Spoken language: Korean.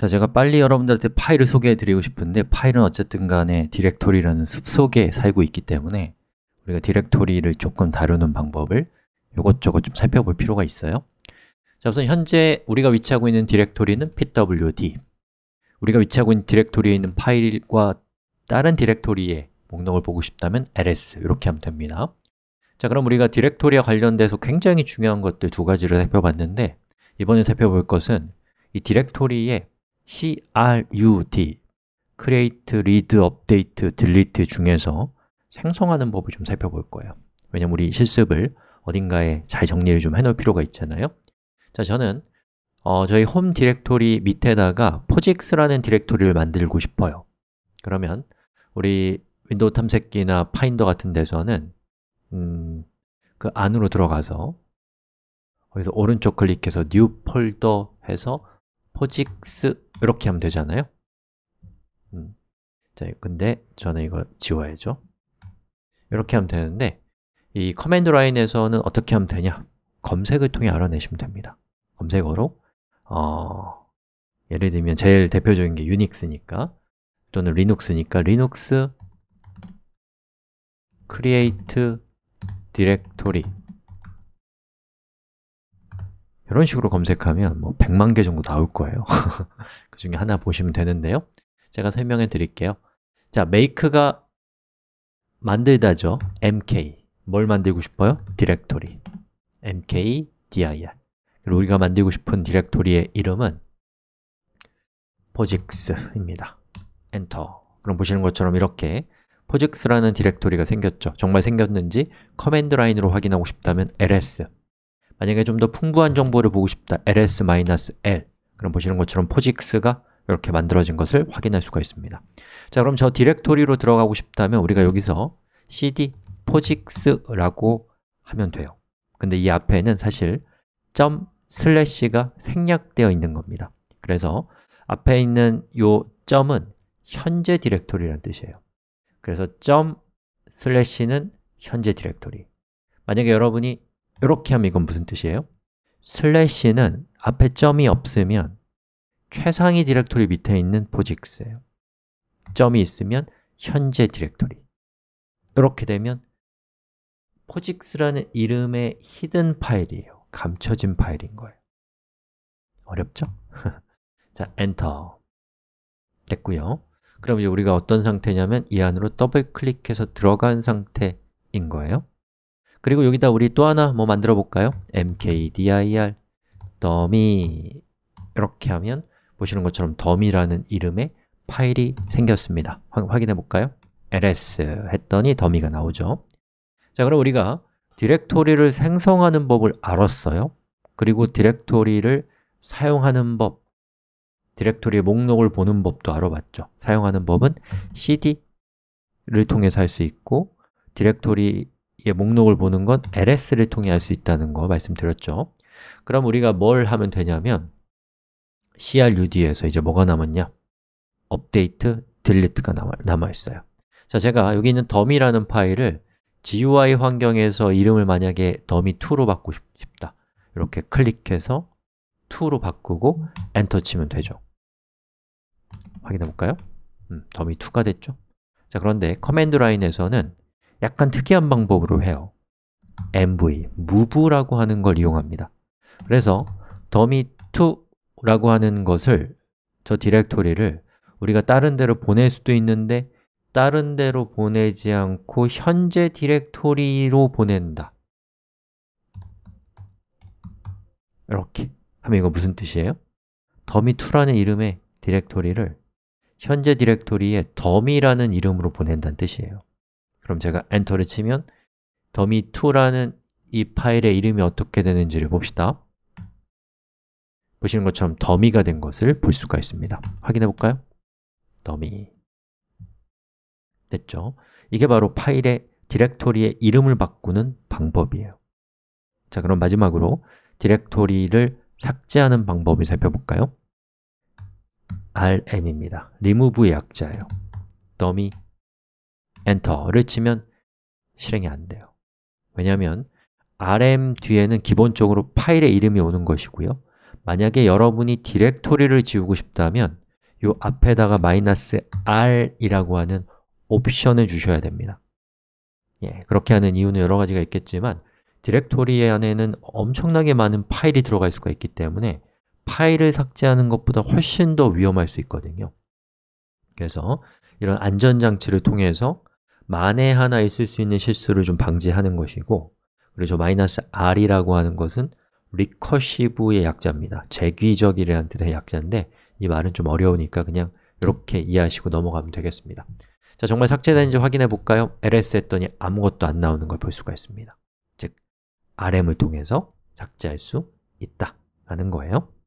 자, 제가 빨리 여러분들한테 파일을 소개해 드리고 싶은데 파일은 어쨌든 간에 디렉토리라는 숲속에 살고 있기 때문에 우리가 디렉토리를 조금 다루는 방법을 이것저것좀 살펴볼 필요가 있어요 자, 우선 현재 우리가 위치하고 있는 디렉토리는 pwd 우리가 위치하고 있는 디렉토리에 있는 파일과 다른 디렉토리의 목록을 보고 싶다면 ls 이렇게 하면 됩니다 자, 그럼 우리가 디렉토리와 관련돼서 굉장히 중요한 것들 두 가지를 살펴봤는데 이번에 살펴볼 것은 이 디렉토리에 crud, create, read, update, delete 중에서 생성하는 법을 좀 살펴볼 거예요 왜냐면 우리 실습을 어딘가에 잘 정리를 좀 해놓을 필요가 있잖아요 자, 저는 어, 저희 홈 디렉토리 밑에다가 포직스라는 디렉토리를 만들고 싶어요 그러면 우리 윈도우 탐색기나 파인더 같은 데서는 음, 그 안으로 들어가서 거기서 오른쪽 클릭해서 New Folder 해서 포직스 이렇게 하면 되잖아요 음. 자, 근데 저는 이거 지워야죠 이렇게 하면 되는데 이 커맨드 라인에서는 어떻게 하면 되냐 검색을 통해 알아내시면 됩니다 검색어로 어, 예를 들면 제일 대표적인 게 유닉스니까 또는 리눅스니까 리눅스 create directory 이런 식으로 검색하면 뭐 100만 개 정도 나올 거예요 그 중에 하나 보시면 되는데요 제가 설명해 드릴게요 자, make가 만들다죠 mk 뭘 만들고 싶어요? 디렉토리 mk dir 그리고 우리가 만들고 싶은 디렉토리의 이름은 포직스입니다 엔터 그럼 보시는 것처럼 이렇게 포직스라는 디렉토리가 생겼죠 정말 생겼는지 커맨드 라인으로 확인하고 싶다면 ls 만약에 좀 더 풍부한 정보를 보고 싶다 ls-l 그럼 보시는 것처럼 포직스가 이렇게 만들어진 것을 확인할 수가 있습니다 자 그럼 저 디렉토리로 들어가고 싶다면 우리가 여기서 cd 포직스라고 하면 돼요 근데 이 앞에는 사실 점 슬래시가 생략되어 있는 겁니다 그래서 앞에 있는 이 점은 현재 디렉토리라는 뜻이에요 그래서 점 슬래시는 현재 디렉토리 만약에 여러분이 이렇게 하면 이건 무슨 뜻이에요? 슬래시는 앞에 점이 없으면 최상위 디렉토리 밑에 있는 포직스예요 점이 있으면 현재 디렉토리 이렇게 되면 포직스라는 이름의 히든 파일이에요 감춰진 파일인 거예요 어렵죠? 자, 엔터 됐고요 그럼 이제 우리가 어떤 상태냐면 이 안으로 더블 클릭해서 들어간 상태인 거예요 그리고 여기다 우리 또 하나 뭐 만들어 볼까요? mkdir dummy 이렇게 하면 보시는 것처럼 dummy라는 이름의 파일이 생겼습니다 확인해 볼까요? ls 했더니 dummy가 나오죠 자 그럼 우리가 디렉토리를 생성하는 법을 알았어요 그리고 디렉토리를 사용하는 법 디렉토리의 목록을 보는 법도 알아봤죠 사용하는 법은 cd를 통해서 할 수 있고 디렉토리 이 예, 목록을 보는 건 ls를 통해 할 수 있다는 거 말씀드렸죠 그럼 우리가 뭘 하면 되냐면 crud에서 이제 뭐가 남았냐? 업데이트, 딜리트가 남아, 있어요 자, 제가 여기 있는 dum이라는 파일을 GUI 환경에서 이름을 만약에 dummy2로 바꾸고 싶다 이렇게 클릭해서 2로 바꾸고 엔터 치면 되죠 확인해 볼까요? 음, dummy2가 됐죠? 자, 그런데 커맨드 라인에서는 약간 특이한 방법으로 해요 mv, move라고 하는 걸 이용합니다 그래서 dummy2라고 하는 것을 저 디렉토리를 우리가 다른 데로 보낼 수도 있는데 다른 데로 보내지 않고 현재 디렉토리로 보낸다 이렇게 하면 이거 무슨 뜻이에요? dummy2라는 이름의 디렉토리를 현재 디렉토리에 dummy라는 이름으로 보낸다는 뜻이에요 그럼 제가 엔터를 치면 dummy2라는 이 파일의 이름이 어떻게 되는지를 봅시다 보시는 것처럼 더미가 된 것을 볼 수가 있습니다 확인해 볼까요? 더미 됐죠? 이게 바로 파일의 디렉토리의 이름을 바꾸는 방법이에요 자, 그럼 마지막으로 디렉토리를 삭제하는 방법을 살펴볼까요? rm입니다 remove의 약자예요 dummy 엔터를 치면 실행이 안 돼요 왜냐하면 rm 뒤에는 기본적으로 파일의 이름이 오는 것이고요 만약에 여러분이 디렉토리를 지우고 싶다면 이 앞에다가 마이너스 r이라고 하는 옵션을 주셔야 됩니다 예, 그렇게 하는 이유는 여러 가지가 있겠지만 디렉토리 안에는 엄청나게 많은 파일이 들어갈 수가 있기 때문에 파일을 삭제하는 것보다 훨씬 더 위험할 수 있거든요 그래서 이런 안전장치를 통해서 만에 하나 있을 수 있는 실수를 좀 방지하는 것이고 그리고 마이너스 R이라고 하는 것은 리커시브의 약자입니다 재귀적이라는 뜻의 약자인데 이 말은 좀 어려우니까 그냥 이렇게 이해하시고 넘어가면 되겠습니다 자, 정말 삭제되는지 확인해 볼까요? ls 했더니 아무것도 안 나오는 걸 볼 수가 있습니다 즉, rm을 통해서 삭제할 수 있다 라는 거예요